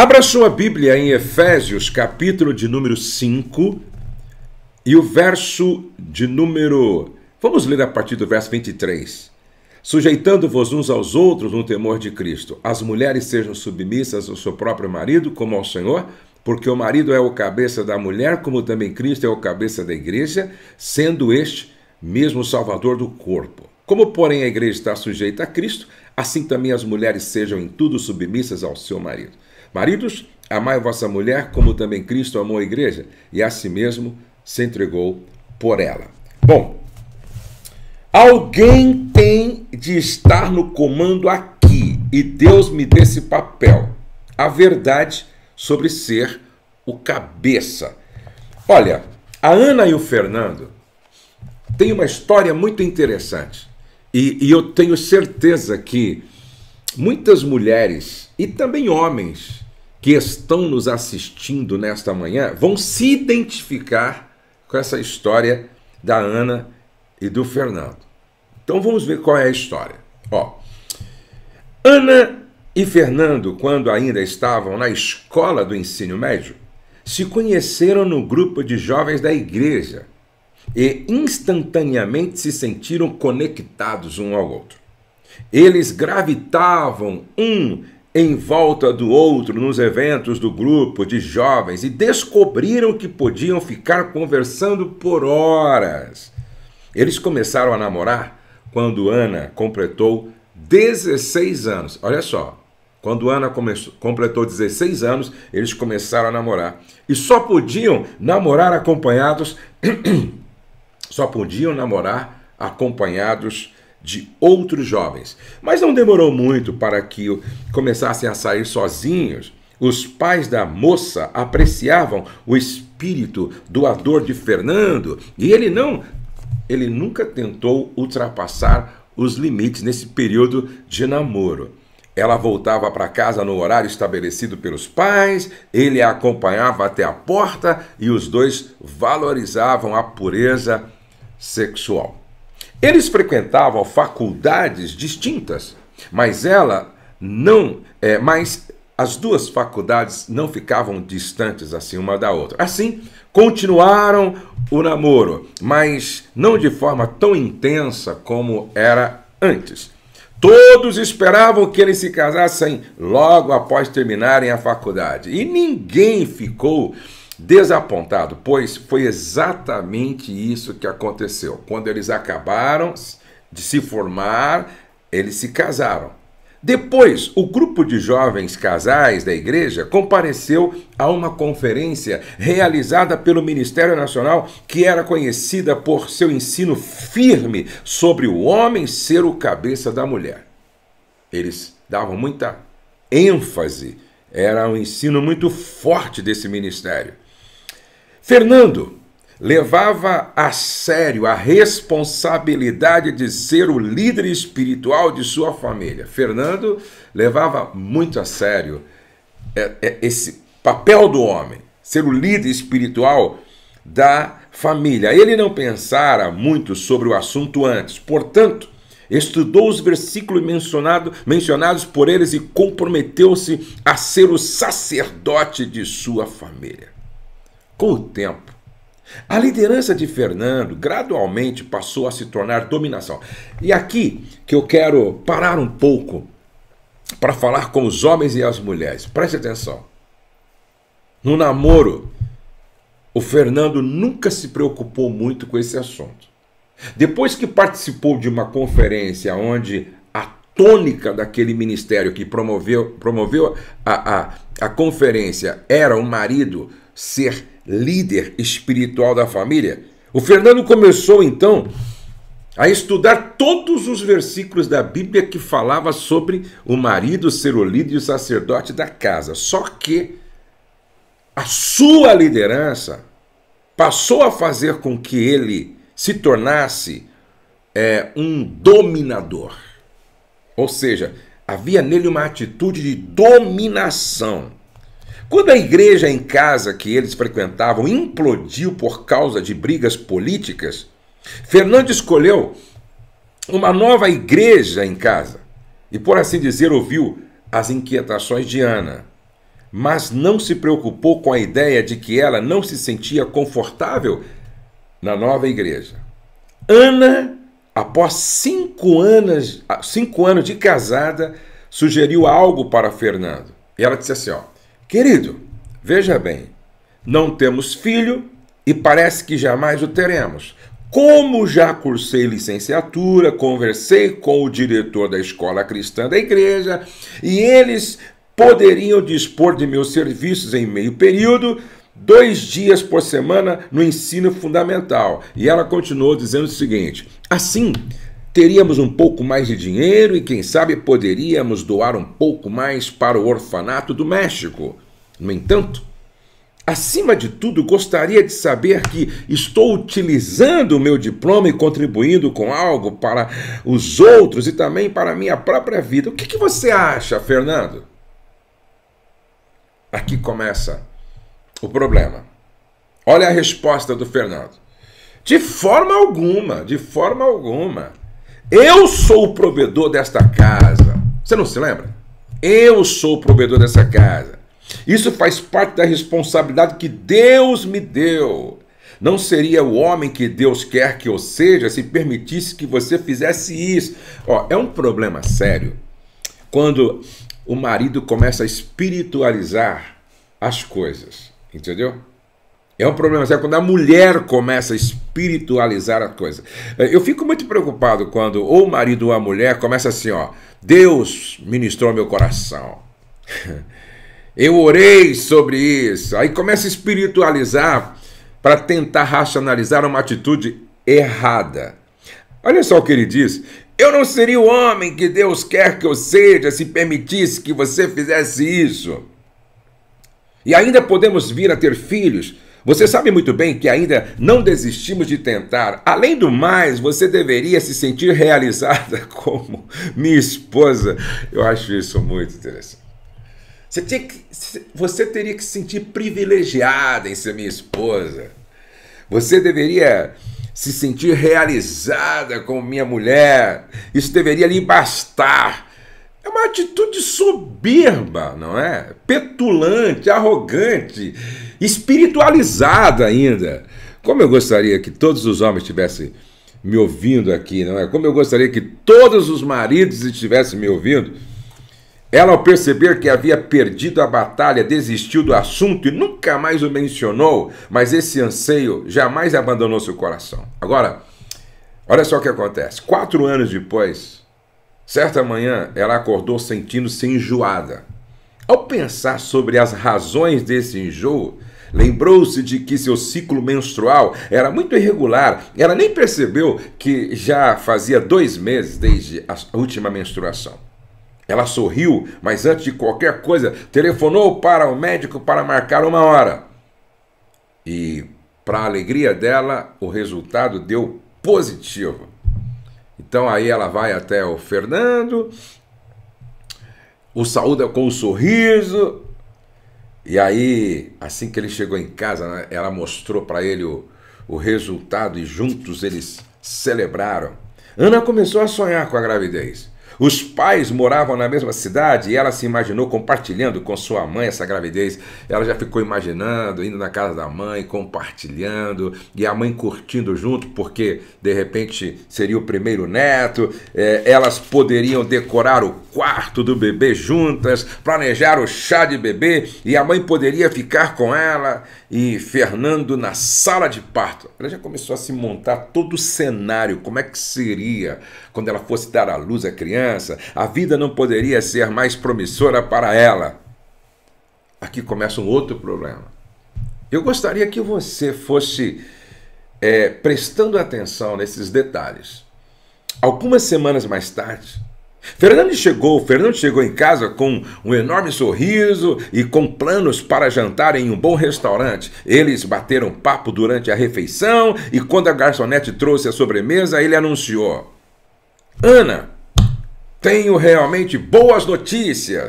Abra sua Bíblia em Efésios, capítulo de número 5, e o verso de número. Vamos ler a partir do verso 23. Sujeitando-vos uns aos outros no temor de Cristo. As mulheres sejam submissas ao seu próprio marido, como ao Senhor, porque o marido é o cabeça da mulher, como também Cristo é o cabeça da igreja, sendo este mesmo salvador do corpo. Como, porém, a igreja está sujeita a Cristo, assim também as mulheres sejam em tudo submissas ao seu marido. Maridos, amai vossa mulher, como também Cristo amou a igreja, e a si mesmo se entregou por ela. Bom, alguém tem de estar no comando aqui, e Deus me dê esse papel. A verdade sobre ser o cabeça. Olha, a Ana e o Fernando têm uma história muito interessante. E, e eu tenho certeza que muitas mulheres e também homens que estão nos assistindo nesta manhã vão se identificar com essa história da Ana e do Fernando. Então vamos ver qual é a história. Ó, Ana e Fernando, quando ainda estavam na escola do ensino médio, se conheceram no grupo de jovens da igreja e instantaneamente se sentiram conectados um ao outro. Eles gravitavam um em volta do outro nos eventos do grupo de jovens e descobriram que podiam ficar conversando por horas. Eles começaram a namorar quando Ana completou 16 anos. Olha só, quando Ana começou, completou 16 anos, eles começaram a namorar. E só podiam namorar acompanhados. só podiam namorar acompanhados de outros jovens. Mas não demorou muito para que começassem a sair sozinhos. Os pais da moça apreciavam o espírito doador de Fernando e ele não, ele nunca tentou ultrapassar os limites nesse período de namoro. Ela voltava para casa no horário estabelecido pelos pais, ele a acompanhava até a porta e os dois valorizavam a pureza sexual. Eles frequentavam faculdades distintas, mas ela não, é, mas as duas faculdades não ficavam distantes assim uma da outra. Assim, continuaram o namoro, mas não de forma tão intensa como era antes. Todos esperavam que eles se casassem logo após terminarem a faculdade e ninguém ficou desapontado, pois foi exatamente isso que aconteceu. Quando eles acabaram de se formar, eles se casaram. Depois, o grupo de jovens casais da igreja compareceu a uma conferência realizada pelo Ministério Nacional, que era conhecida por seu ensino firme sobre o homem ser o cabeça da mulher. Eles davam muita ênfase, era um ensino muito forte desse ministério. Fernando levava a sério a responsabilidade de ser o líder espiritual de sua família. Fernando levava muito a sério é, é, esse papel do homem, ser o líder espiritual da família. Ele não pensara muito sobre o assunto antes, portanto, estudou os versículos mencionado, mencionados por eles e comprometeu-se a ser o sacerdote de sua família com o tempo. A liderança de Fernando gradualmente passou a se tornar dominação. E aqui que eu quero parar um pouco para falar com os homens e as mulheres. Preste atenção. No namoro, o Fernando nunca se preocupou muito com esse assunto. Depois que participou de uma conferência onde a tônica daquele ministério que promoveu, promoveu a, a, a conferência era o marido ser líder espiritual da família, o Fernando começou então a estudar todos os versículos da Bíblia que falava sobre o marido ser o líder e o sacerdote da casa. Só que a sua liderança passou a fazer com que ele se tornasse é, um dominador. Ou seja, havia nele uma atitude de dominação. Quando a igreja em casa que eles frequentavam implodiu por causa de brigas políticas, Fernando escolheu uma nova igreja em casa e, por assim dizer, ouviu as inquietações de Ana, mas não se preocupou com a ideia de que ela não se sentia confortável na nova igreja. Ana, após cinco anos, cinco anos de casada, sugeriu algo para Fernando. E ela disse assim: ó, Querido, veja bem, não temos filho e parece que jamais o teremos. Como já cursei licenciatura, conversei com o diretor da escola cristã da igreja e eles poderiam dispor de meus serviços em meio período, dois dias por semana no ensino fundamental. E ela continuou dizendo o seguinte: assim, teríamos um pouco mais de dinheiro e, quem sabe, poderíamos doar um pouco mais para o orfanato do México. No entanto, acima de tudo, gostaria de saber que estou utilizando o meu diploma e contribuindo com algo para os outros e também para a minha própria vida. O que, que você acha, Fernando? Aqui começa o problema. Olha a resposta do Fernando. De forma alguma, de forma alguma. Eu sou o provedor desta casa. Você não se lembra? Eu sou o provedor dessa casa. Isso faz parte da responsabilidade que Deus me deu. Não seria o homem que Deus quer que eu seja se permitisse que você fizesse isso. Ó, é um problema sério quando o marido começa a espiritualizar as coisas, entendeu? É um problema sério quando a mulher começa a espiritualizar espiritualizar a coisa. Eh, eu fico muito preocupado quando ou o marido ou a mulher começa assim, ó, Deus ministrou meu coração. Eu orei sobre isso. Aí começa a espiritualizar para tentar racionalizar uma atitude errada. Olha só o que ele diz: eu não seria o homem que Deus quer que eu seja se permitisse que você fizesse isso. E ainda podemos vir a ter filhos você sabe muito bem que ainda não desistimos de tentar. Além do mais, você deveria se sentir realizada como minha esposa. Eu acho isso muito interessante. Você, tinha que, você teria que se sentir privilegiada em ser minha esposa. Você deveria se sentir realizada como minha mulher. Isso deveria lhe bastar. É uma atitude soberba, não é? Petulante, arrogante espiritualizada ainda. Como eu gostaria que todos os homens tivessem me ouvindo aqui, não é? Como eu gostaria que todos os maridos estivessem me ouvindo. Ela, ao perceber que havia perdido a batalha, desistiu do assunto e nunca mais o mencionou, mas esse anseio jamais abandonou seu coração. Agora, olha só o que acontece. Quatro anos depois, certa manhã, ela acordou sentindo-se enjoada. Ao pensar sobre as razões desse enjoo, Lembrou-se de que seu ciclo menstrual era muito irregular. Ela nem percebeu que já fazia dois meses desde a última menstruação. Ela sorriu, mas antes de qualquer coisa, telefonou para o médico para marcar uma hora. E, para a alegria dela, o resultado deu positivo. Então aí ela vai até o Fernando, o saúda com um sorriso e aí, assim que ele chegou em casa, né, ela mostrou para ele o, o resultado e juntos eles celebraram. Ana começou a sonhar com a gravidez. Os pais moravam na mesma cidade e ela se imaginou compartilhando com sua mãe essa gravidez. Ela já ficou imaginando, indo na casa da mãe, compartilhando, e a mãe curtindo junto, porque de repente seria o primeiro neto. É, elas poderiam decorar o quarto do bebê juntas, planejar o chá de bebê, e a mãe poderia ficar com ela e Fernando na sala de parto. Ela já começou a se montar todo o cenário, como é que seria quando ela fosse dar à luz a criança criança. A vida não poderia ser mais promissora para ela. Aqui começa um outro problema. Eu gostaria que você fosse é, prestando atenção nesses detalhes. Algumas semanas mais tarde, Fernando chegou, Fernando chegou em casa com um enorme sorriso e com planos para jantar em um bom restaurante. Eles bateram papo durante a refeição e quando a garçonete trouxe a sobremesa, ele anunciou: "Ana, tenho realmente boas notícias.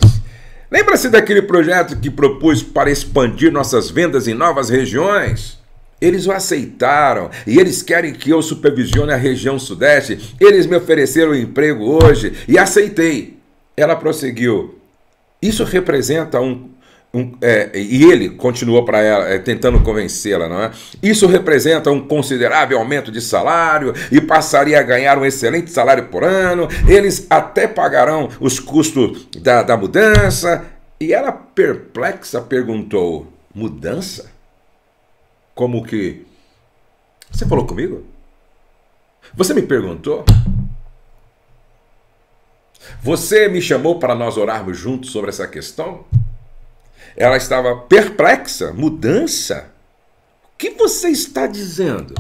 Lembra-se daquele projeto que propus para expandir nossas vendas em novas regiões? Eles o aceitaram e eles querem que eu supervisione a região Sudeste. Eles me ofereceram um emprego hoje e aceitei. Ela prosseguiu. Isso representa um um, é, e ele continua para ela, é, tentando convencê-la, não é? Isso representa um considerável aumento de salário e passaria a ganhar um excelente salário por ano. Eles até pagarão os custos da, da mudança. E ela, perplexa, perguntou: mudança? Como que. Você falou comigo? Você me perguntou? Você me chamou para nós orarmos juntos sobre essa questão? Ela estava perplexa, mudança. O que você está dizendo?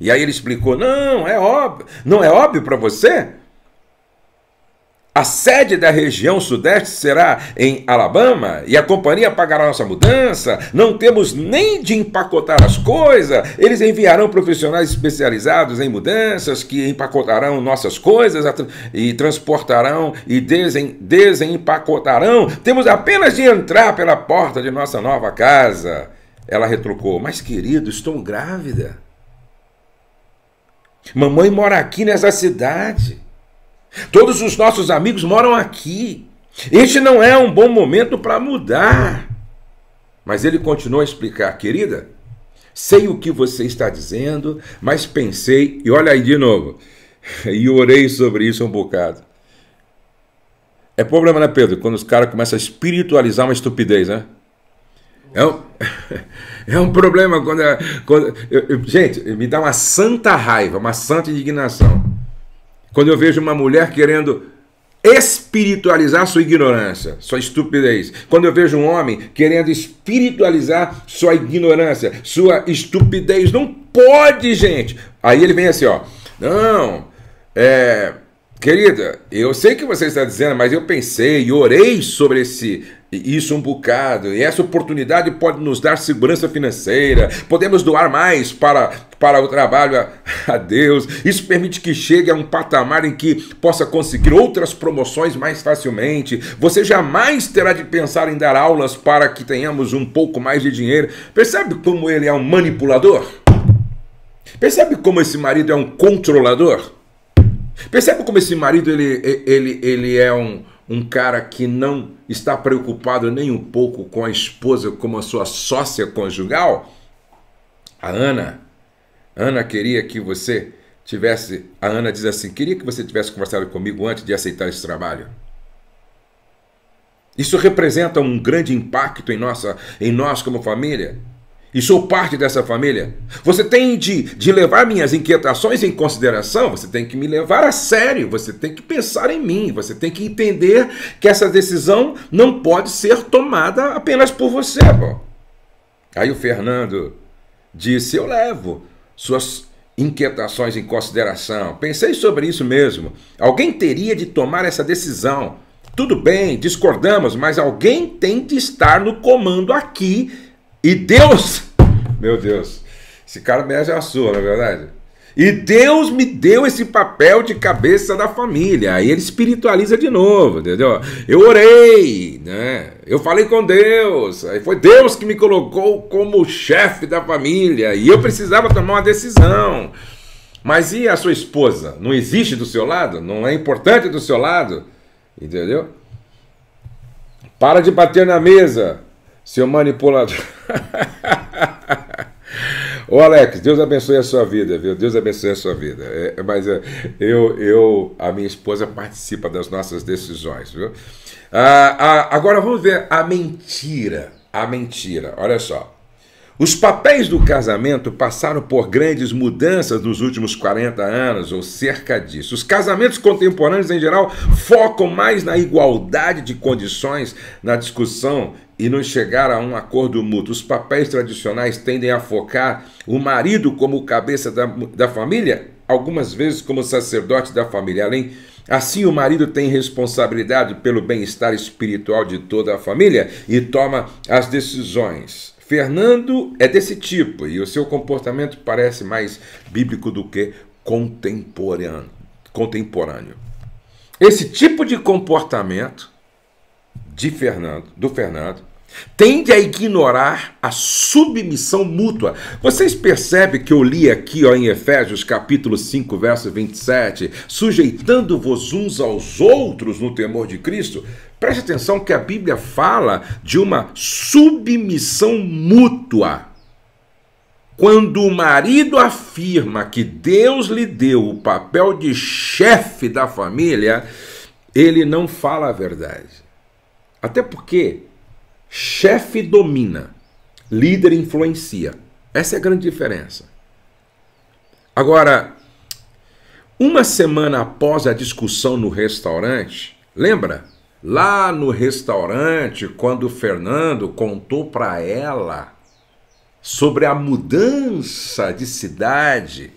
E aí ele explicou: não, é óbvio, não é óbvio para você? A sede da região sudeste será em Alabama e a companhia pagará nossa mudança. Não temos nem de empacotar as coisas. Eles enviarão profissionais especializados em mudanças que empacotarão nossas coisas e transportarão e desempacotarão. Temos apenas de entrar pela porta de nossa nova casa. Ela retrucou: Mas querido, estou grávida. Mamãe mora aqui nessa cidade. Todos os nossos amigos moram aqui. Este não é um bom momento para mudar. Mas ele continua a explicar, querida, sei o que você está dizendo, mas pensei, e olha aí de novo, e orei sobre isso um bocado. É problema, né, Pedro? Quando os caras começam a espiritualizar uma estupidez, né? É um, é um problema quando. É, quando eu, eu, gente, me dá uma santa raiva, uma santa indignação. Quando eu vejo uma mulher querendo espiritualizar sua ignorância, sua estupidez. Quando eu vejo um homem querendo espiritualizar sua ignorância, sua estupidez, não pode, gente. Aí ele vem assim, ó. Não, é, querida, eu sei que você está dizendo, mas eu pensei e orei sobre esse isso um bocado. E essa oportunidade pode nos dar segurança financeira. Podemos doar mais para, para o trabalho a, a Deus. Isso permite que chegue a um patamar em que possa conseguir outras promoções mais facilmente. Você jamais terá de pensar em dar aulas para que tenhamos um pouco mais de dinheiro. Percebe como ele é um manipulador? Percebe como esse marido é um controlador? Percebe como esse marido ele, ele, ele é um um cara que não está preocupado nem um pouco com a esposa como a sua sócia conjugal? A Ana, Ana queria que você tivesse, a Ana diz assim, queria que você tivesse conversado comigo antes de aceitar esse trabalho. Isso representa um grande impacto em nossa, em nós como família e sou parte dessa família. Você tem de, de levar minhas inquietações em consideração, você tem que me levar a sério, você tem que pensar em mim, você tem que entender que essa decisão não pode ser tomada apenas por você. Bom. Aí o Fernando disse: Eu levo suas inquietações em consideração. Pensei sobre isso mesmo. Alguém teria de tomar essa decisão. Tudo bem, discordamos, mas alguém tem de estar no comando aqui e Deus, meu Deus, esse cara merece a sua, na é verdade. E Deus me deu esse papel de cabeça da família. Aí ele espiritualiza de novo, entendeu? Eu orei, né? Eu falei com Deus. Aí foi Deus que me colocou como chefe da família. E eu precisava tomar uma decisão. Mas e a sua esposa? Não existe do seu lado? Não é importante do seu lado? Entendeu? Para de bater na mesa. Seu manipulador. Ô Alex, Deus abençoe a sua vida, viu? Deus abençoe a sua vida. É, mas é, eu, eu, a minha esposa participa das nossas decisões, viu? Ah, ah, agora vamos ver a mentira. A mentira, olha só. Os papéis do casamento passaram por grandes mudanças nos últimos 40 anos, ou cerca disso. Os casamentos contemporâneos, em geral, focam mais na igualdade de condições, na discussão e nos chegar a um acordo mútuo. Os papéis tradicionais tendem a focar o marido como cabeça da, da família, algumas vezes como sacerdote da família. Além Assim, o marido tem responsabilidade pelo bem-estar espiritual de toda a família e toma as decisões. Fernando é desse tipo e o seu comportamento parece mais bíblico do que contemporâneo. contemporâneo. Esse tipo de comportamento de Fernando, do Fernando, tende a ignorar a submissão mútua. Vocês percebem que eu li aqui ó, em Efésios capítulo 5, verso 27, sujeitando-vos uns aos outros no temor de Cristo? Preste atenção que a Bíblia fala de uma submissão mútua. Quando o marido afirma que Deus lhe deu o papel de chefe da família, ele não fala a verdade. Até porque Chefe domina, líder influencia. Essa é a grande diferença. Agora, uma semana após a discussão no restaurante, lembra? Lá no restaurante, quando o Fernando contou para ela sobre a mudança de cidade,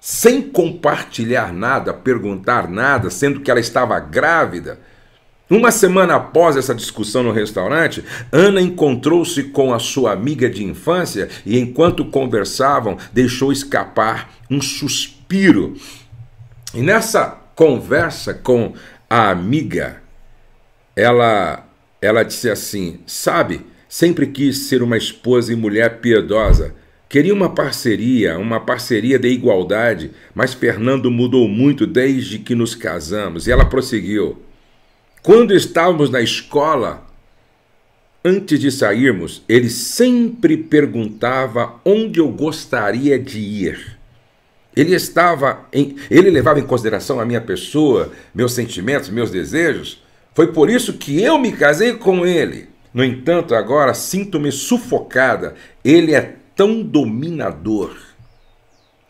sem compartilhar nada, perguntar nada, sendo que ela estava grávida, uma semana após essa discussão no restaurante, Ana encontrou-se com a sua amiga de infância e, enquanto conversavam, deixou escapar um suspiro. E nessa conversa com a amiga, ela, ela disse assim: Sabe, sempre quis ser uma esposa e mulher piedosa. Queria uma parceria, uma parceria de igualdade, mas Fernando mudou muito desde que nos casamos. E ela prosseguiu. Quando estávamos na escola, antes de sairmos, ele sempre perguntava onde eu gostaria de ir. Ele estava em, ele levava em consideração a minha pessoa, meus sentimentos, meus desejos. Foi por isso que eu me casei com ele. No entanto, agora sinto-me sufocada. Ele é tão dominador.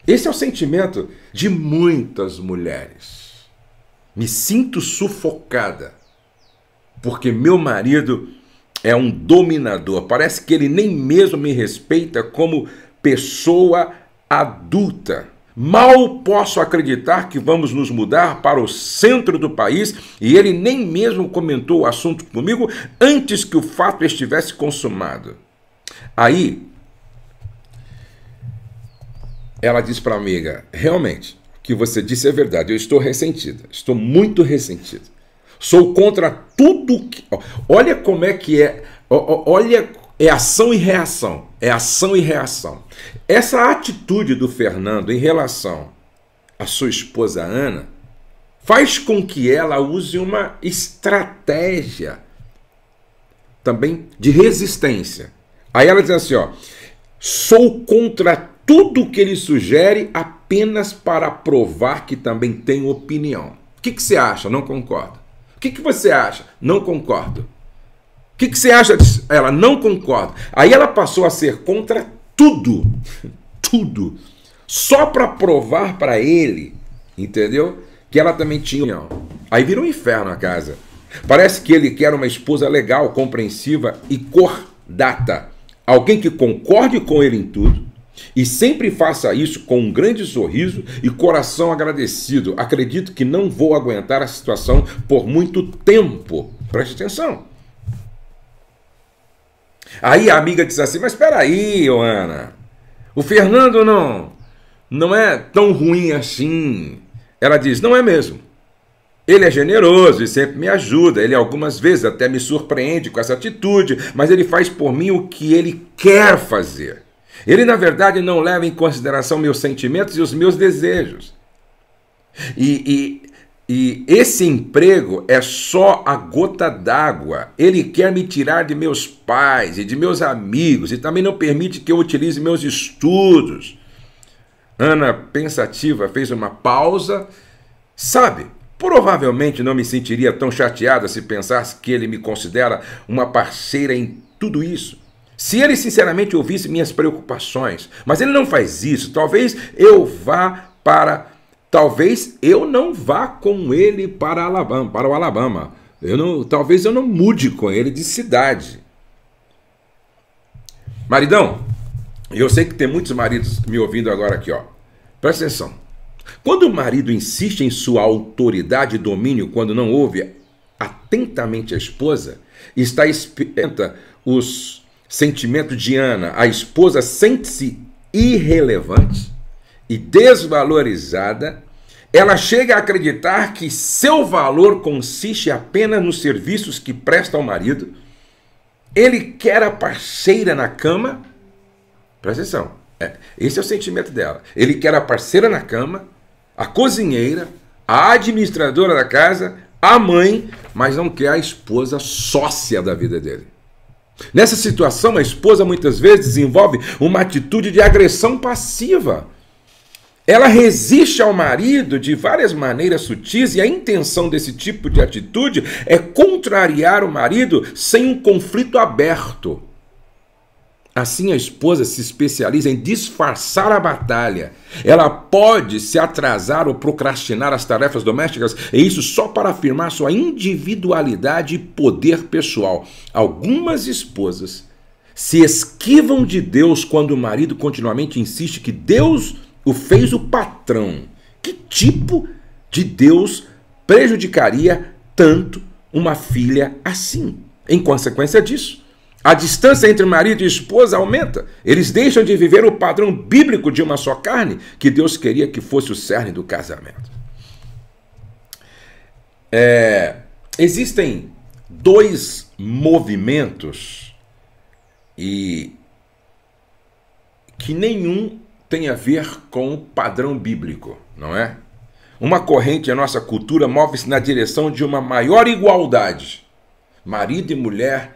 Esse é o sentimento de muitas mulheres. Me sinto sufocada porque meu marido é um dominador. Parece que ele nem mesmo me respeita como pessoa adulta. Mal posso acreditar que vamos nos mudar para o centro do país e ele nem mesmo comentou o assunto comigo antes que o fato estivesse consumado. Aí ela diz para a amiga: realmente, o que você disse é verdade, eu estou ressentida, estou muito ressentida. Sou contra tudo que. Olha como é que é. Olha, é ação e reação. É ação e reação. Essa atitude do Fernando em relação à sua esposa Ana faz com que ela use uma estratégia também de resistência. Aí ela diz assim: ó, sou contra tudo que ele sugere apenas para provar que também tem opinião. O que, que você acha? Não concorda? que, que você acha? Não concordo. O que, que você acha? Ela, não concorda. Aí ela passou a ser contra tudo. Tudo. Só para provar para ele, entendeu? Que ela também tinha. Aí vira um inferno a casa. Parece que ele quer uma esposa legal, compreensiva e cordata. Alguém que concorde com ele em tudo, e sempre faça isso com um grande sorriso e coração agradecido. Acredito que não vou aguentar a situação por muito tempo. Preste atenção. Aí a amiga diz assim: Mas espera aí, Ana. O Fernando não não é tão ruim assim. Ela diz: Não é mesmo. Ele é generoso e sempre me ajuda. Ele algumas vezes até me surpreende com essa atitude, mas ele faz por mim o que ele quer fazer. Ele, na verdade, não leva em consideração meus sentimentos e os meus desejos. E, e, e esse emprego é só a gota d'água. Ele quer me tirar de meus pais e de meus amigos e também não permite que eu utilize meus estudos. Ana, pensativa, fez uma pausa. Sabe, provavelmente não me sentiria tão chateada se pensasse que ele me considera uma parceira em tudo isso. Se ele sinceramente ouvisse minhas preocupações, mas ele não faz isso, talvez eu vá para. Talvez eu não vá com ele para Alabama, para o Alabama. Eu não, talvez eu não mude com ele de cidade. Maridão, eu sei que tem muitos maridos me ouvindo agora aqui, ó. Presta atenção. Quando o marido insiste em sua autoridade e domínio quando não ouve atentamente a esposa, está espenta os sentimento de Ana, a esposa sente-se irrelevante e desvalorizada, ela chega a acreditar que seu valor consiste apenas nos serviços que presta ao marido. Ele quer a parceira na cama. Presta atenção. É, esse é o sentimento dela. Ele quer a parceira na cama, a cozinheira, a administradora da casa, a mãe, mas não quer a esposa sócia da vida dele. Nessa situação, a esposa muitas vezes desenvolve uma atitude de agressão passiva. Ela resiste ao marido de várias maneiras sutis e a intenção desse tipo de atitude é contrariar o marido sem um conflito aberto. Assim, a esposa se especializa em disfarçar a batalha. Ela pode se atrasar ou procrastinar as tarefas domésticas, e isso só para afirmar sua individualidade e poder pessoal. Algumas esposas se esquivam de Deus quando o marido continuamente insiste que Deus o fez o patrão. Que tipo de Deus prejudicaria tanto uma filha assim? Em consequência disso, a distância entre marido e esposa aumenta. Eles deixam de viver o padrão bíblico de uma só carne, que Deus queria que fosse o cerne do casamento. É, existem dois movimentos e que nenhum tem a ver com o padrão bíblico, não é? Uma corrente da nossa cultura move-se na direção de uma maior igualdade. Marido e mulher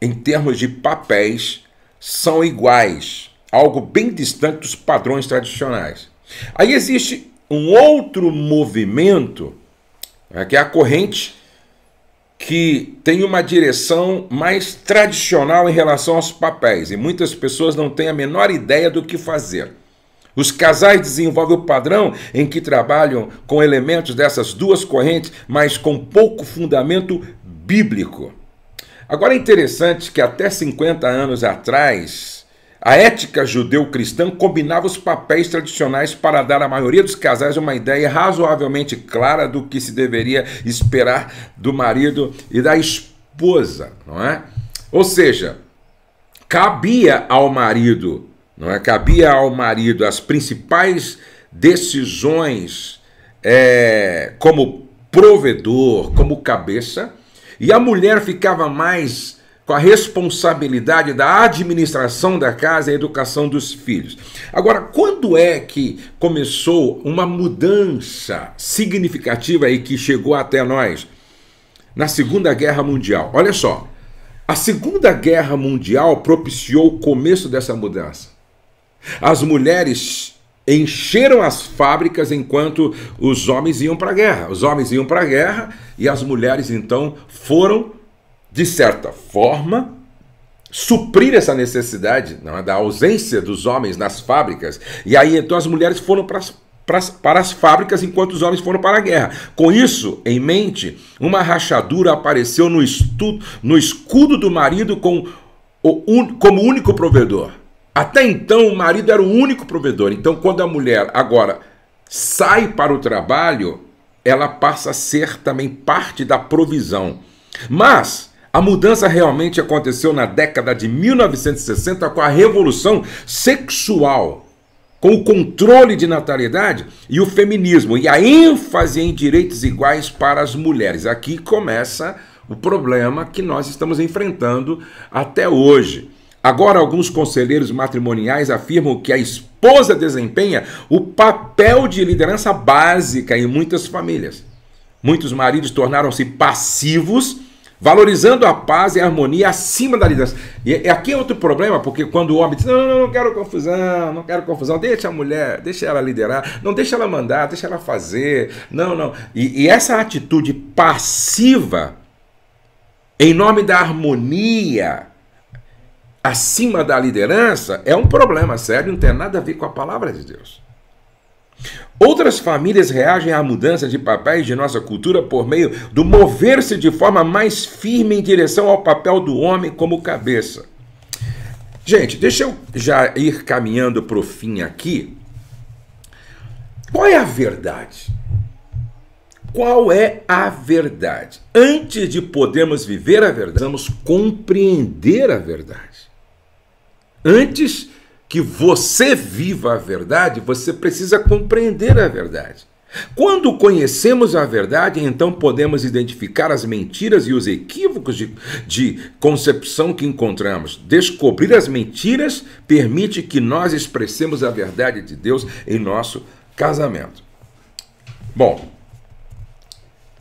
em termos de papéis, são iguais, algo bem distante dos padrões tradicionais. Aí existe um outro movimento, né, que é a corrente que tem uma direção mais tradicional em relação aos papéis, e muitas pessoas não têm a menor ideia do que fazer. Os casais desenvolvem o padrão em que trabalham com elementos dessas duas correntes, mas com pouco fundamento bíblico. Agora é interessante que até 50 anos atrás, a ética judeu-cristã combinava os papéis tradicionais para dar à maioria dos casais uma ideia razoavelmente clara do que se deveria esperar do marido e da esposa, não é? Ou seja, cabia ao marido, não é? Cabia ao marido as principais decisões é, como provedor, como cabeça e a mulher ficava mais com a responsabilidade da administração da casa e a educação dos filhos. Agora, quando é que começou uma mudança significativa e que chegou até nós? Na Segunda Guerra Mundial. Olha só, a Segunda Guerra Mundial propiciou o começo dessa mudança. As mulheres encheram as fábricas enquanto os homens iam para a guerra. Os homens iam para a guerra e as mulheres então foram, de certa forma, suprir essa necessidade é, da ausência dos homens nas fábricas. E aí então as mulheres foram para as para as fábricas enquanto os homens foram para a guerra. Com isso em mente, uma rachadura apareceu no, estudo, no escudo do marido com o, como único provedor. Até então, o marido era o único provedor. Então, quando a mulher agora sai para o trabalho, ela passa a ser também parte da provisão. Mas a mudança realmente aconteceu na década de 1960 com a revolução sexual, com o controle de natalidade e o feminismo e a ênfase em direitos iguais para as mulheres. Aqui começa o problema que nós estamos enfrentando até hoje. Agora, alguns conselheiros matrimoniais afirmam que a esposa desempenha o papel de liderança básica em muitas famílias. Muitos maridos tornaram-se passivos, valorizando a paz e a harmonia acima da liderança. E é aqui é outro problema, porque quando o homem diz: não, não, não quero confusão, não quero confusão, deixa a mulher, deixa ela liderar, não deixa ela mandar, deixa ela fazer, não, não. e, e essa atitude passiva, em nome da harmonia, acima da liderança é um problema sério, não tem nada a ver com a palavra de Deus. Outras famílias reagem à mudança de papéis de nossa cultura por meio do mover-se de forma mais firme em direção ao papel do homem como cabeça. Gente, deixa eu já ir caminhando para o fim aqui. Qual é a verdade? Qual é a verdade? Antes de podermos viver a verdade, precisamos compreender a verdade. Antes que você viva a verdade, você precisa compreender a verdade. Quando conhecemos a verdade, então podemos identificar as mentiras e os equívocos de, de, concepção que encontramos. Descobrir as mentiras permite que nós expressemos a verdade de Deus em nosso casamento. Bom,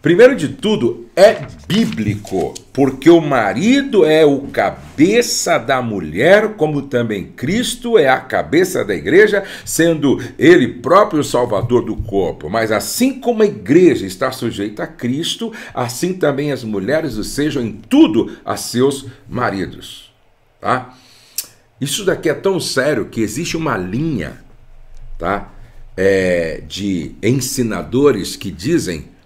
Primeiro de tudo, é bíblico, porque o marido é o cabeça da mulher, como também Cristo é a cabeça da igreja, sendo ele próprio o salvador do corpo. Mas assim como a igreja está sujeita a Cristo, assim também as mulheres o sejam em tudo a seus maridos. Tá? Isso daqui é tão sério que existe uma linha tá? É, de ensinadores que dizem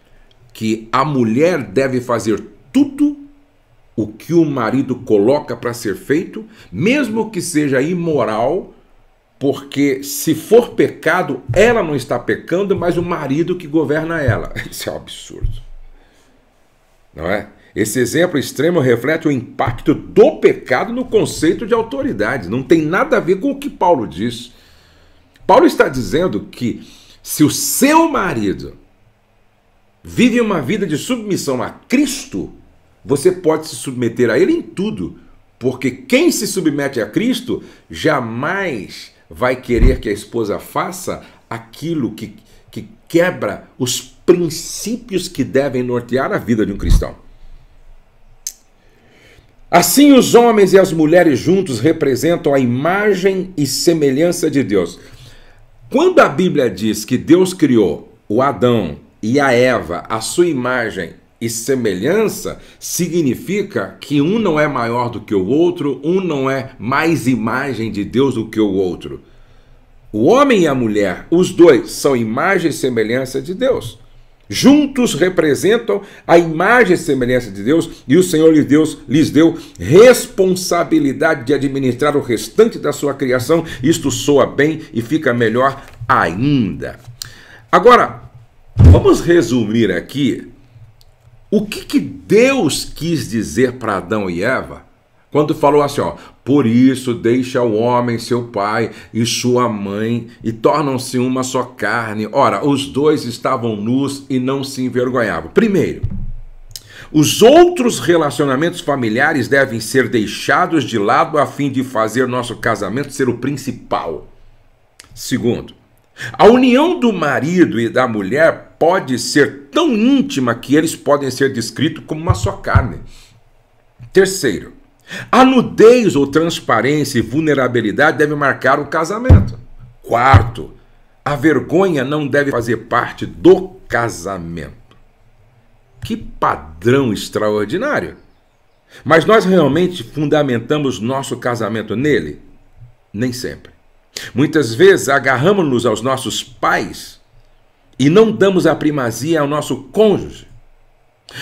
que a mulher deve fazer tudo o que o marido coloca para ser feito, mesmo que seja imoral, porque se for pecado, ela não está pecando, mas o marido que governa ela. Isso é um absurdo. Não é? Esse exemplo extremo reflete o impacto do pecado no conceito de autoridade. Não tem nada a ver com o que Paulo diz. Paulo está dizendo que se o seu marido vive uma vida de submissão a Cristo, você pode se submeter a Ele em tudo, porque quem se submete a Cristo jamais vai querer que a esposa faça aquilo que, que quebra os princípios que devem nortear a vida de um cristão. Assim, os homens e as mulheres juntos representam a imagem e semelhança de Deus. Quando a Bíblia diz que Deus criou o Adão e a Eva, a sua imagem e semelhança, significa que um não é maior do que o outro, um não é mais imagem de Deus do que o outro. O homem e a mulher, os dois, são imagem e semelhança de Deus. Juntos representam a imagem e semelhança de Deus, e o Senhor lhes deu, lhes deu responsabilidade de administrar o restante da sua criação. Isto soa bem e fica melhor ainda. Agora, Vamos resumir aqui o que, que Deus quis dizer para Adão e Eva quando falou assim, ó, por isso deixa o homem seu pai e sua mãe e tornam-se uma só carne. Ora, os dois estavam nus e não se envergonhavam. Primeiro, os outros relacionamentos familiares devem ser deixados de lado a fim de fazer nosso casamento ser o principal. Segundo, a união do marido e da mulher pode ser tão íntima que eles podem ser descritos como uma só carne. Terceiro, a nudez ou transparência e vulnerabilidade deve marcar o casamento. Quarto, a vergonha não deve fazer parte do casamento. Que padrão extraordinário! Mas nós realmente fundamentamos nosso casamento nele? Nem sempre. Muitas vezes agarramos-nos aos nossos pais e não damos a primazia ao nosso cônjuge.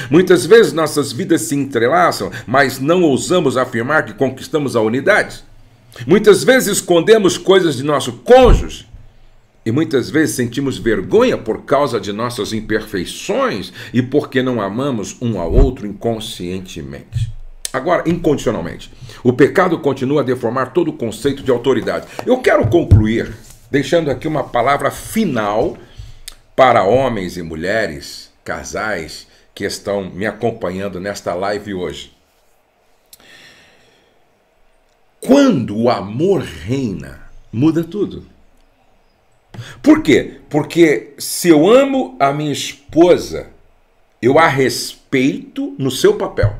Muitas vezes nossas vidas se entrelaçam, mas não ousamos afirmar que conquistamos a unidade. Muitas vezes escondemos coisas de nosso cônjuge e muitas vezes sentimos vergonha por causa de nossas imperfeições e porque não amamos um ao outro inconscientemente. Agora, incondicionalmente. O pecado continua a deformar todo o conceito de autoridade. Eu quero concluir deixando aqui uma palavra final para homens e mulheres, casais que estão me acompanhando nesta live hoje. Quando o amor reina, muda tudo. Por quê? Porque se eu amo a minha esposa, eu a respeito no seu papel.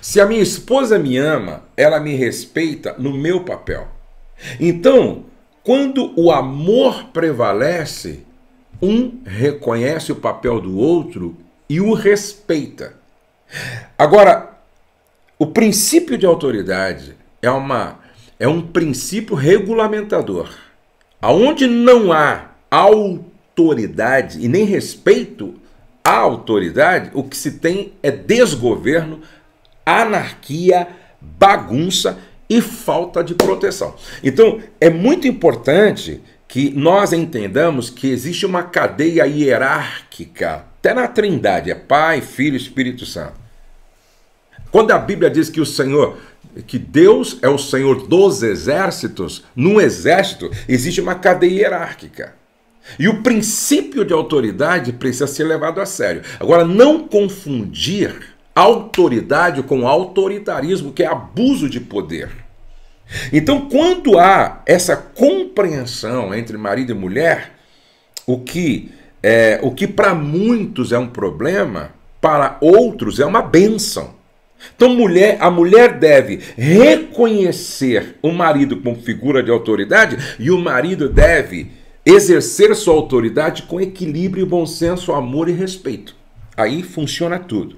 Se a minha esposa me ama, ela me respeita no meu papel. Então, quando o amor prevalece, um reconhece o papel do outro e o respeita. Agora, o princípio de autoridade é uma é um princípio regulamentador. Aonde não há autoridade e nem respeito à autoridade, o que se tem é desgoverno, anarquia, bagunça e falta de proteção. Então, é muito importante que nós entendamos que existe uma cadeia hierárquica, até na Trindade, é Pai, Filho e Espírito Santo. Quando a Bíblia diz que o Senhor, que Deus é o Senhor dos exércitos, no exército existe uma cadeia hierárquica. E o princípio de autoridade precisa ser levado a sério. Agora, não confundir autoridade com autoritarismo, que é abuso de poder. Então, quando há essa compreensão entre marido e mulher, o que é, o que para muitos é um problema, para outros é uma benção. Então, mulher, a mulher deve reconhecer o marido como figura de autoridade e o marido deve exercer sua autoridade com equilíbrio, bom senso, amor e respeito. Aí funciona tudo.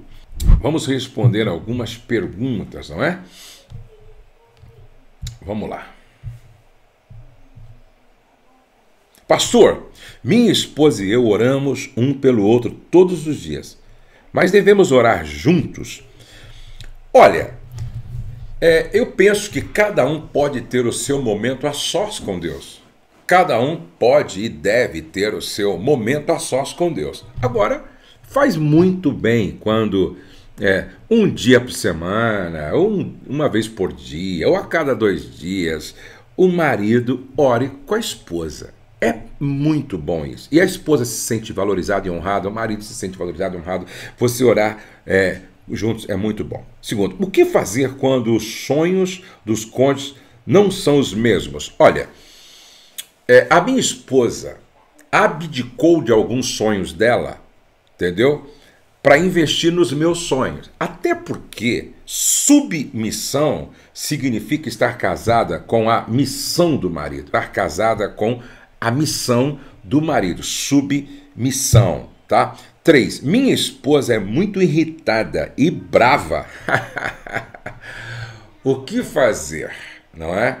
Vamos responder algumas perguntas, não é? Vamos lá. Pastor, minha esposa e eu oramos um pelo outro todos os dias, mas devemos orar juntos? Olha, é, eu penso que cada um pode ter o seu momento a sós com Deus. Cada um pode e deve ter o seu momento a sós com Deus. Agora, faz muito bem quando é, um dia por semana, ou um, uma vez por dia, ou a cada dois dias, o marido ore com a esposa. É muito bom isso. E a esposa se sente valorizada e honrada, o marido se sente valorizado e honrado. Você orar é, juntos é muito bom. Segundo, o que fazer quando os sonhos dos contos não são os mesmos? Olha, é, a minha esposa abdicou de alguns sonhos dela, entendeu? para investir nos meus sonhos. Até porque submissão significa estar casada com a missão do marido, estar casada com a missão do marido. Submissão, tá? 3. Minha esposa é muito irritada e brava. o que fazer, não é?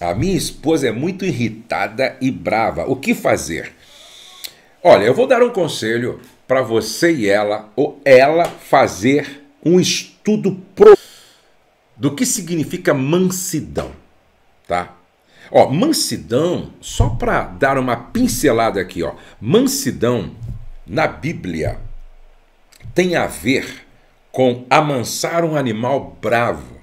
A minha esposa é muito irritada e brava. O que fazer? Olha, eu vou dar um conselho para você e ela, ou ela, fazer um estudo pro... do que significa mansidão, tá? Ó, mansidão, só para dar uma pincelada aqui, ó. Mansidão na Bíblia tem a ver com amansar um animal bravo.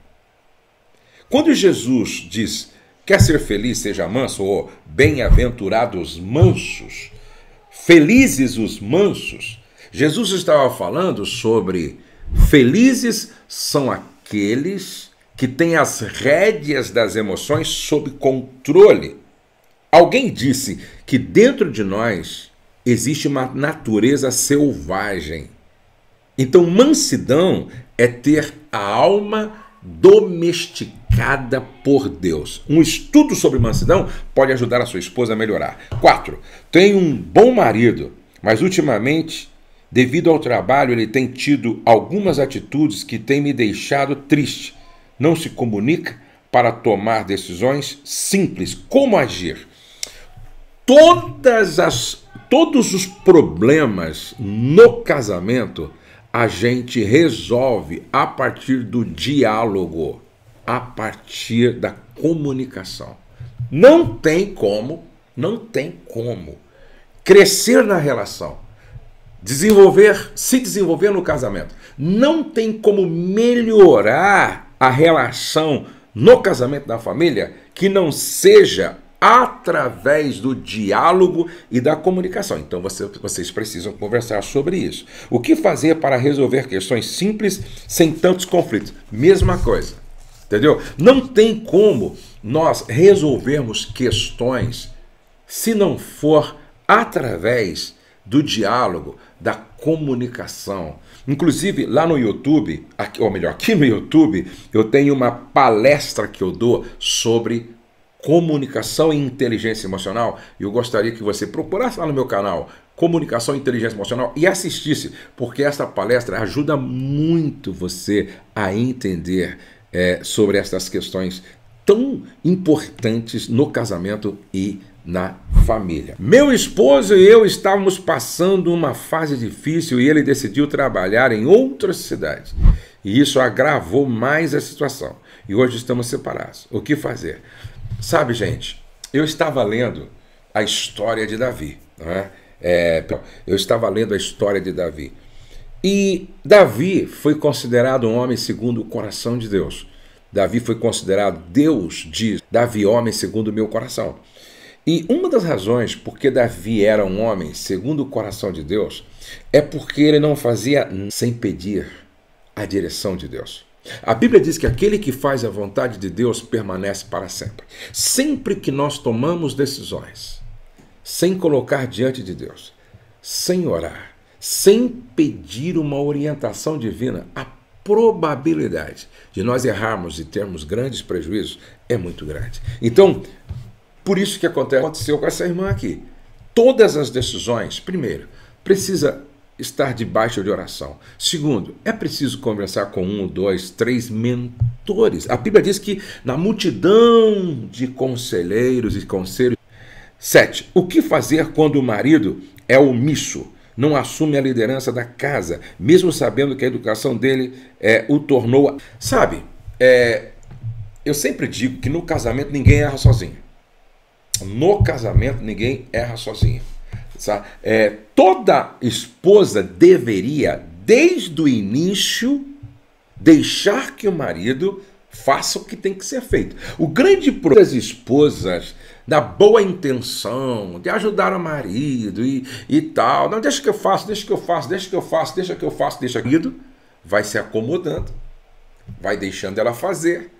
Quando Jesus diz: "Quer ser feliz, seja manso", ou "Bem-aventurados mansos", Felizes os mansos. Jesus estava falando sobre felizes são aqueles que têm as rédeas das emoções sob controle. Alguém disse que dentro de nós existe uma natureza selvagem. Então, mansidão é ter a alma domesticada marcada por Deus. Um estudo sobre mansidão pode ajudar a sua esposa a melhorar. 4. Tem um bom marido, mas ultimamente, devido ao trabalho, ele tem tido algumas atitudes que têm me deixado triste. Não se comunica para tomar decisões simples. Como agir? Todas as, todos os problemas no casamento a gente resolve a partir do diálogo a partir da comunicação. Não tem como, não tem como crescer na relação, desenvolver, se desenvolver no casamento. Não tem como melhorar a relação no casamento da família que não seja através do diálogo e da comunicação. Então você, vocês precisam conversar sobre isso. O que fazer para resolver questões simples sem tantos conflitos? Mesma coisa. Entendeu? Não tem como nós resolvermos questões se não for através do diálogo, da comunicação. Inclusive, lá no YouTube, aqui, ou melhor, aqui no YouTube, eu tenho uma palestra que eu dou sobre comunicação e inteligência emocional. E eu gostaria que você procurasse lá no meu canal comunicação e inteligência emocional e assistisse, porque essa palestra ajuda muito você a entender é, sobre estas questões tão importantes no casamento e na família. Meu esposo e eu estávamos passando uma fase difícil e ele decidiu trabalhar em outra cidade. E isso agravou mais a situação. E hoje estamos separados. O que fazer? Sabe, gente, eu estava lendo a história de Davi. É? é, eu estava lendo a história de Davi. E Davi foi considerado um homem segundo o coração de Deus. Davi foi considerado Deus diz Davi homem segundo o meu coração. E uma das razões porque Davi era um homem segundo o coração de Deus é porque ele não fazia sem pedir a direção de Deus. A Bíblia diz que aquele que faz a vontade de Deus permanece para sempre. Sempre que nós tomamos decisões sem colocar diante de Deus, sem orar, sem pedir uma orientação divina, a probabilidade de nós errarmos e termos grandes prejuízos é muito grande. Então, por isso que aconteceu com essa irmã aqui. Todas as decisões, primeiro, precisa estar debaixo de oração. Segundo, é preciso conversar com um, dois, três mentores. A Bíblia diz que na multidão de conselheiros e conselhos. Sete, o que fazer quando o marido é omisso? não assume a liderança da casa, mesmo sabendo que a educação dele é, o tornou. Sabe, é, eu sempre digo que no casamento ninguém erra sozinho. No casamento ninguém erra sozinho. Sabe? Tá? É, toda esposa deveria, desde o início, deixar que o marido faça o que tem que ser feito. O grande problema das esposas da boa intenção, de ajudar o marido e, e tal. Não, deixa que eu faço, deixa que eu faço, deixa que eu faço, deixa que eu faço, deixa que eu Vai se acomodando, vai deixando ela fazer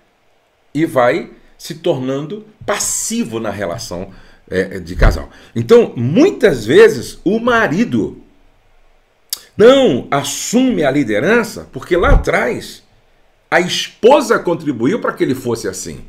e vai se tornando passivo na relação é, é, de casal. Então, muitas vezes, o marido não assume a liderança porque lá atrás a esposa contribuiu para que ele fosse assim.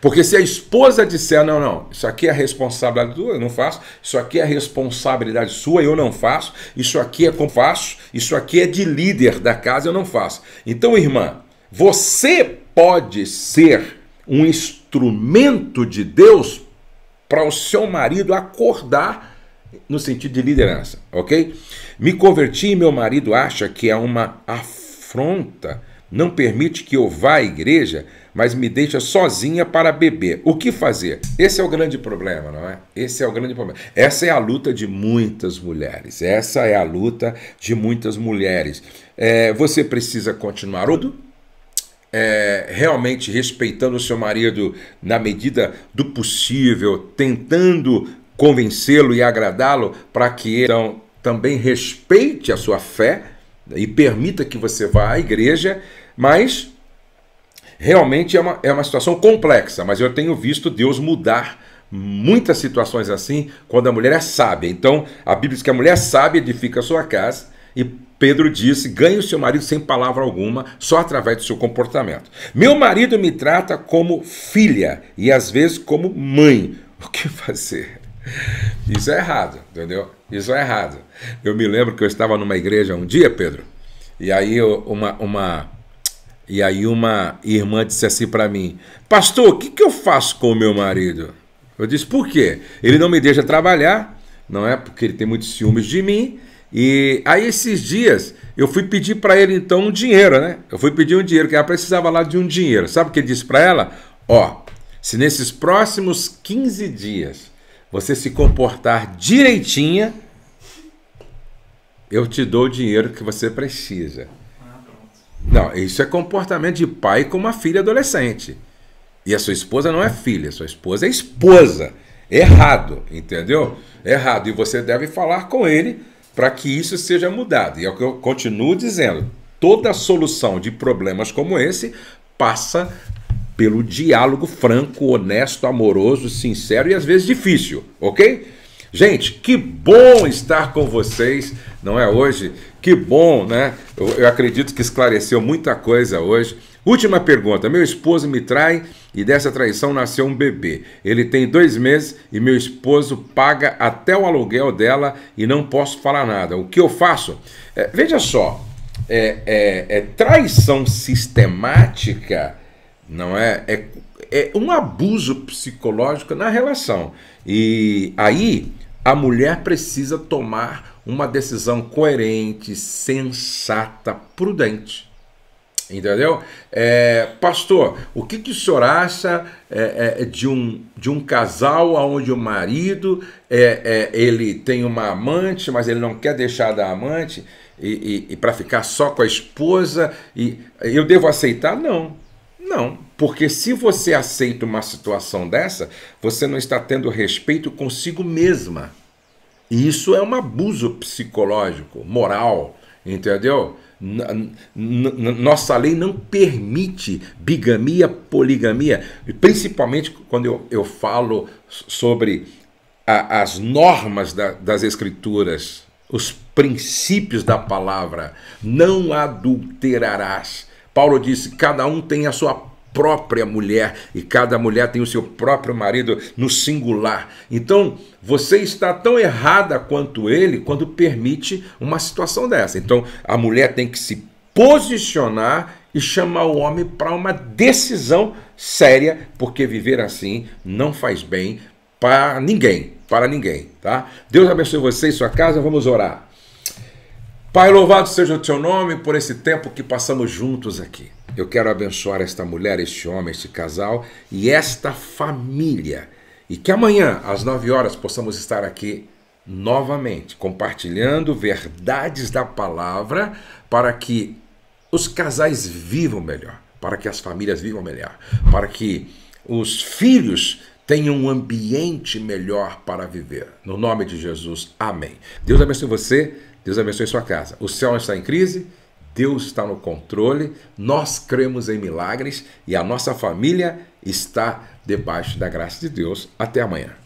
Porque se a esposa disser, não, não, isso aqui é responsabilidade tua, eu não faço, isso aqui é responsabilidade sua, eu não faço, isso aqui é como faço, isso aqui é de líder da casa, eu não faço. Então, irmã, você pode ser um instrumento de Deus para o seu marido acordar no sentido de liderança, ok? Me converti e meu marido acha que é uma afronta não permite que eu vá à igreja, mas me deixa sozinha para beber. O que fazer? Esse é o grande problema, não é? Esse é o grande problema. Essa é a luta de muitas mulheres. Essa é a luta de muitas mulheres. É, você precisa continuar é, realmente respeitando o seu marido na medida do possível, tentando convencê-lo e agradá-lo para que ele então, também respeite a sua fé e permita que você vá à igreja, mas realmente é uma, é uma situação complexa, mas eu tenho visto Deus mudar muitas situações assim quando a mulher é sábia. Então, a Bíblia diz que a mulher sábia edifica a sua casa e Pedro disse: ganhe o seu marido sem palavra alguma, só através do seu comportamento. Meu marido me trata como filha e às vezes como mãe. O que fazer? Isso é errado, entendeu? Isso é errado. Eu me lembro que eu estava numa igreja um dia, Pedro, e aí uma, uma, e aí uma irmã disse assim para mim: Pastor, o que, que eu faço com o meu marido? Eu disse: Por quê? Ele não me deixa trabalhar, não é? Porque ele tem muitos ciúmes de mim. E aí esses dias eu fui pedir para ele então um dinheiro, né? Eu fui pedir um dinheiro, que ela precisava lá de um dinheiro. Sabe o que ele disse para ela? Ó, se nesses próximos 15 dias você se comportar direitinha, eu te dou o dinheiro que você precisa. Não, isso é comportamento de pai com uma filha adolescente. E a sua esposa não é filha, sua esposa é esposa. Errado, entendeu? Errado. E você deve falar com ele para que isso seja mudado. E é o que eu continuo dizendo: toda solução de problemas como esse passa pelo diálogo franco, honesto, amoroso, sincero e às vezes difícil, ok? Gente, que bom estar com vocês, não é hoje? Que bom, né? Eu, eu acredito que esclareceu muita coisa hoje. Última pergunta: meu esposo me trai e dessa traição nasceu um bebê. Ele tem dois meses e meu esposo paga até o aluguel dela e não posso falar nada. O que eu faço? É, veja só, é, é, é traição sistemática não é? é? É um abuso psicológico na relação. E aí a mulher precisa tomar uma decisão coerente, sensata, prudente. Entendeu? É, pastor, o que, que o senhor acha é, é, de, um, de um casal onde o marido é, é ele tem uma amante, mas ele não quer deixar da amante e, e, e para ficar só com a esposa? E eu devo aceitar? Não. Não, porque se você aceita uma situação dessa, você não está tendo respeito consigo mesma. E isso é um abuso psicológico, moral, entendeu? N nossa lei não permite bigamia, poligamia, principalmente quando eu, eu falo sobre a, as normas da, das escrituras, os princípios da palavra. Não adulterarás Paulo disse: cada um tem a sua própria mulher e cada mulher tem o seu próprio marido no singular. Então, você está tão errada quanto ele quando permite uma situação dessa. Então, a mulher tem que se posicionar e chamar o homem para uma decisão séria, porque viver assim não faz bem para ninguém, para ninguém, tá? Deus abençoe você e sua casa, vamos orar. Pai, louvado seja o teu nome por esse tempo que passamos juntos aqui. Eu quero abençoar esta mulher, este homem, este casal e esta família. E que amanhã, às nove horas, possamos estar aqui novamente, compartilhando verdades da palavra para que os casais vivam melhor, para que as famílias vivam melhor, para que os filhos tenham um ambiente melhor para viver. No nome de Jesus, amém. Deus abençoe você Deus abençoe sua casa. O céu não está em crise, Deus está no controle, nós cremos em milagres e a nossa família está debaixo da graça de Deus. Até amanhã.